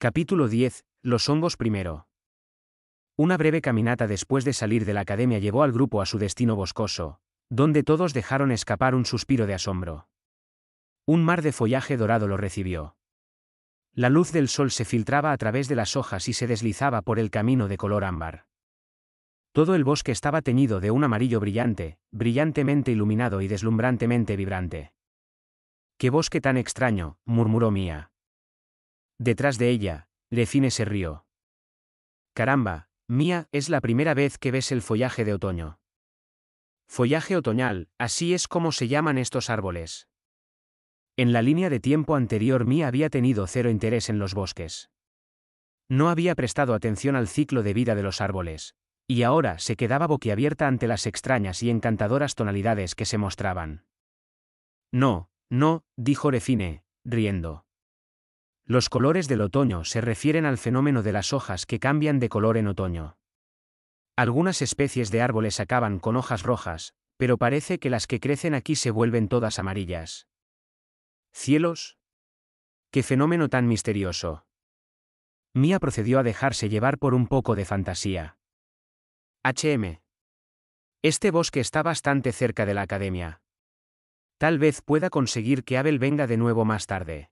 Capítulo 10. Los hongos primero. Una breve caminata después de salir de la academia llevó al grupo a su destino boscoso, donde todos dejaron escapar un suspiro de asombro. Un mar de follaje dorado lo recibió. La luz del sol se filtraba a través de las hojas y se deslizaba por el camino de color ámbar. Todo el bosque estaba teñido de un amarillo brillante, brillantemente iluminado y deslumbrantemente vibrante. ¡Qué bosque tan extraño! murmuró Mía. Detrás de ella, Refine se rió. Caramba, mía, es la primera vez que ves el follaje de otoño. Follaje otoñal, así es como se llaman estos árboles. En la línea de tiempo anterior Mía había tenido cero interés en los bosques. No había prestado atención al ciclo de vida de los árboles, y ahora se quedaba boquiabierta ante las extrañas y encantadoras tonalidades que se mostraban. No, no, dijo Refine, riendo. Los colores del otoño se refieren al fenómeno de las hojas que cambian de color en otoño. Algunas especies de árboles acaban con hojas rojas, pero parece que las que crecen aquí se vuelven todas amarillas. ¿Cielos? ¡Qué fenómeno tan misterioso! mía procedió a dejarse llevar por un poco de fantasía. HM. Este bosque está bastante cerca de la academia. Tal vez pueda conseguir que Abel venga de nuevo más tarde.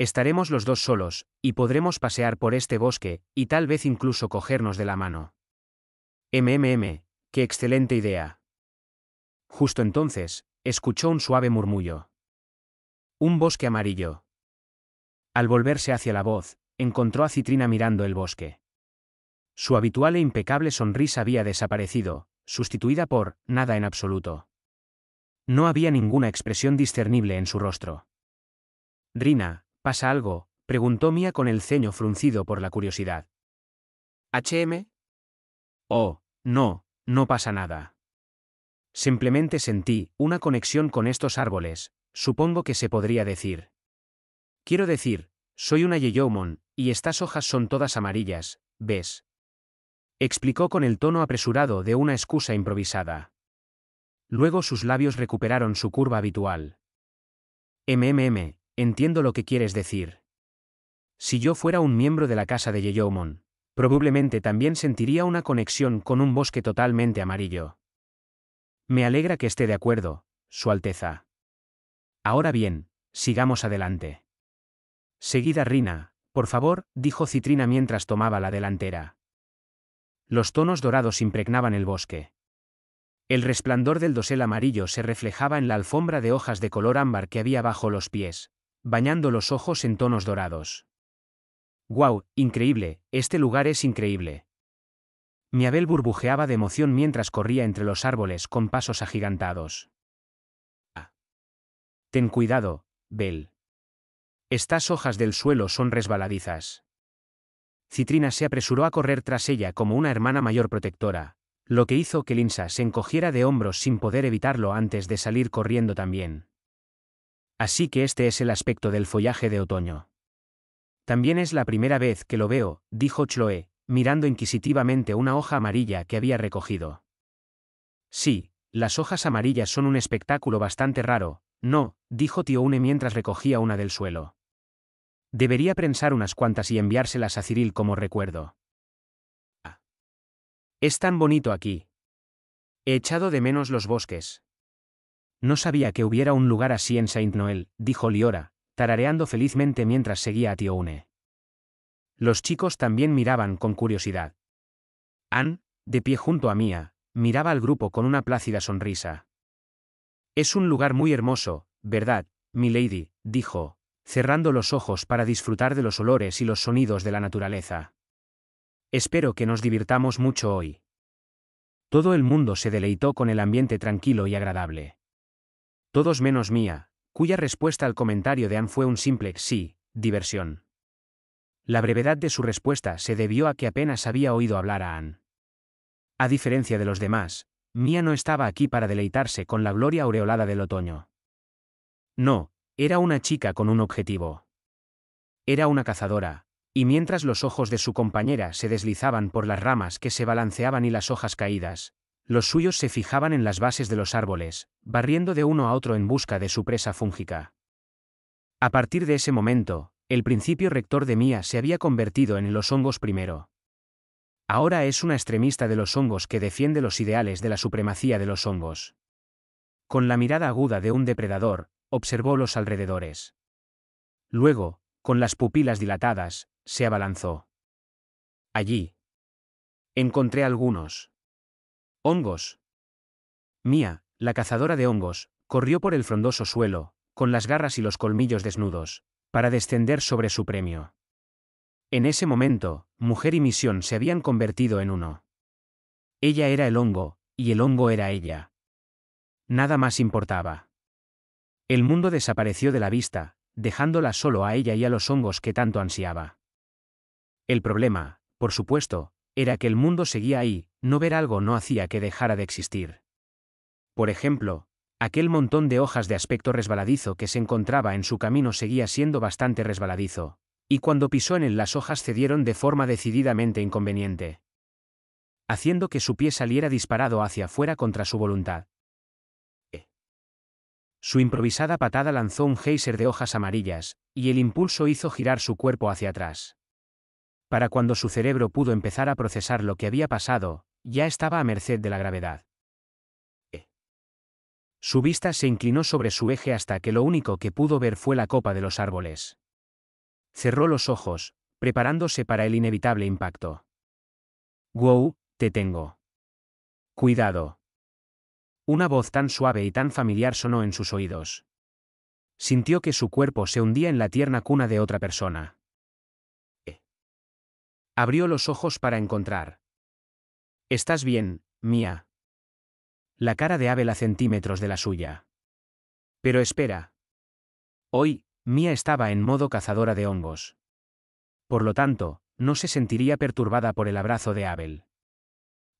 Estaremos los dos solos, y podremos pasear por este bosque, y tal vez incluso cogernos de la mano. MMM, qué excelente idea. Justo entonces, escuchó un suave murmullo. Un bosque amarillo. Al volverse hacia la voz, encontró a Citrina mirando el bosque. Su habitual e impecable sonrisa había desaparecido, sustituida por nada en absoluto. No había ninguna expresión discernible en su rostro. Rina, ¿Pasa algo? preguntó Mia con el ceño fruncido por la curiosidad. ¿HM? Oh, no, no pasa nada. Simplemente sentí una conexión con estos árboles, supongo que se podría decir. Quiero decir, soy una Yeyomon, y estas hojas son todas amarillas, ¿ves? Explicó con el tono apresurado de una excusa improvisada. Luego sus labios recuperaron su curva habitual. MMM, Entiendo lo que quieres decir. Si yo fuera un miembro de la casa de Yeomon, probablemente también sentiría una conexión con un bosque totalmente amarillo. Me alegra que esté de acuerdo, Su Alteza. Ahora bien, sigamos adelante. Seguida Rina, por favor, dijo Citrina mientras tomaba la delantera. Los tonos dorados impregnaban el bosque. El resplandor del dosel amarillo se reflejaba en la alfombra de hojas de color ámbar que había bajo los pies, bañando los ojos en tonos dorados. ¡Guau! Increíble, este lugar es increíble. Mi burbujeaba de emoción mientras corría entre los árboles con pasos agigantados. Ah. Ten cuidado, Bel. Estas hojas del suelo son resbaladizas. Citrina se apresuró a correr tras ella como una hermana mayor protectora, lo que hizo que Linsa se encogiera de hombros sin poder evitarlo antes de salir corriendo también. Así que este es el aspecto del follaje de otoño. También es la primera vez que lo veo, dijo Chloe, mirando inquisitivamente una hoja amarilla que había recogido. Sí, las hojas amarillas son un espectáculo bastante raro, no, dijo tío Une mientras recogía una del suelo. Debería prensar unas cuantas y enviárselas a Cyril como recuerdo. Ah. Es tan bonito aquí. He echado de menos los bosques. No sabía que hubiera un lugar así en Saint Noel, dijo Liora, tarareando felizmente mientras seguía a Tio Une. Los chicos también miraban con curiosidad. Anne, de pie junto a Mía, miraba al grupo con una plácida sonrisa. Es un lugar muy hermoso, ¿verdad, milady? dijo, cerrando los ojos para disfrutar de los olores y los sonidos de la naturaleza. Espero que nos divirtamos mucho hoy. Todo el mundo se deleitó con el ambiente tranquilo y agradable. Todos menos mía, cuya respuesta al comentario de Anne fue un simple sí, diversión. La brevedad de su respuesta se debió a que apenas había oído hablar a Anne. A diferencia de los demás, Mía no estaba aquí para deleitarse con la gloria aureolada del otoño. No, era una chica con un objetivo. Era una cazadora, y mientras los ojos de su compañera se deslizaban por las ramas que se balanceaban y las hojas caídas, los suyos se fijaban en las bases de los árboles, barriendo de uno a otro en busca de su presa fúngica. A partir de ese momento, el principio rector de Mía se había convertido en los hongos primero. Ahora es una extremista de los hongos que defiende los ideales de la supremacía de los hongos. Con la mirada aguda de un depredador, observó los alrededores. Luego, con las pupilas dilatadas, se abalanzó. Allí. Encontré algunos. Hongos. Mía, la cazadora de hongos, corrió por el frondoso suelo, con las garras y los colmillos desnudos, para descender sobre su premio. En ese momento, mujer y misión se habían convertido en uno. Ella era el hongo, y el hongo era ella. Nada más importaba. El mundo desapareció de la vista, dejándola solo a ella y a los hongos que tanto ansiaba. El problema, por supuesto, era que el mundo seguía ahí, no ver algo no hacía que dejara de existir. Por ejemplo, aquel montón de hojas de aspecto resbaladizo que se encontraba en su camino seguía siendo bastante resbaladizo, y cuando pisó en él las hojas cedieron de forma decididamente inconveniente, haciendo que su pie saliera disparado hacia afuera contra su voluntad. Su improvisada patada lanzó un geyser de hojas amarillas, y el impulso hizo girar su cuerpo hacia atrás. Para cuando su cerebro pudo empezar a procesar lo que había pasado, ya estaba a merced de la gravedad. Eh. Su vista se inclinó sobre su eje hasta que lo único que pudo ver fue la copa de los árboles. Cerró los ojos, preparándose para el inevitable impacto. Wow, te tengo. Cuidado. Una voz tan suave y tan familiar sonó en sus oídos. Sintió que su cuerpo se hundía en la tierna cuna de otra persona. Eh. Abrió los ojos para encontrar, Estás bien, mía. La cara de Abel a centímetros de la suya. Pero espera. Hoy, Mía estaba en modo cazadora de hongos. Por lo tanto, no se sentiría perturbada por el abrazo de Abel.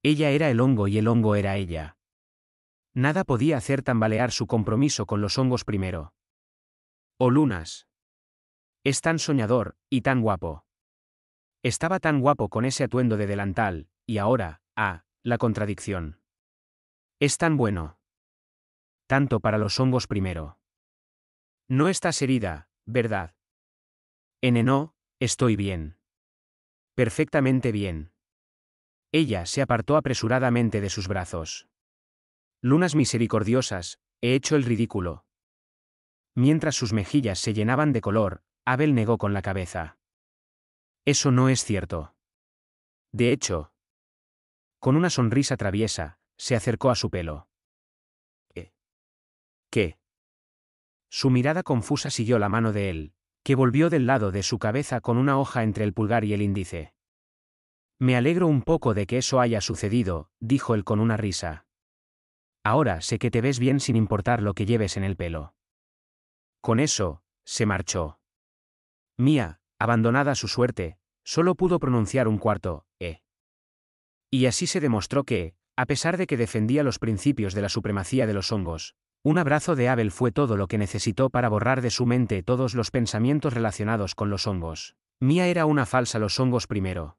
Ella era el hongo y el hongo era ella. Nada podía hacer tambalear su compromiso con los hongos primero. O oh, lunas. Es tan soñador, y tan guapo. Estaba tan guapo con ese atuendo de delantal, y ahora, «Ah, La contradicción. Es tan bueno. Tanto para los hongos primero. No estás herida, ¿verdad? Enenó, estoy bien. Perfectamente bien. Ella se apartó apresuradamente de sus brazos. Lunas misericordiosas, he hecho el ridículo. Mientras sus mejillas se llenaban de color, Abel negó con la cabeza. Eso no es cierto. De hecho, con una sonrisa traviesa, se acercó a su pelo. ¿Qué? Su mirada confusa siguió la mano de él, que volvió del lado de su cabeza con una hoja entre el pulgar y el índice. Me alegro un poco de que eso haya sucedido, dijo él con una risa. Ahora sé que te ves bien sin importar lo que lleves en el pelo. Con eso, se marchó. Mía, abandonada a su suerte, solo pudo pronunciar un cuarto, eh. Y así se demostró que, a pesar de que defendía los principios de la supremacía de los hongos, un abrazo de Abel fue todo lo que necesitó para borrar de su mente todos los pensamientos relacionados con los hongos. Mía era una falsa los hongos primero,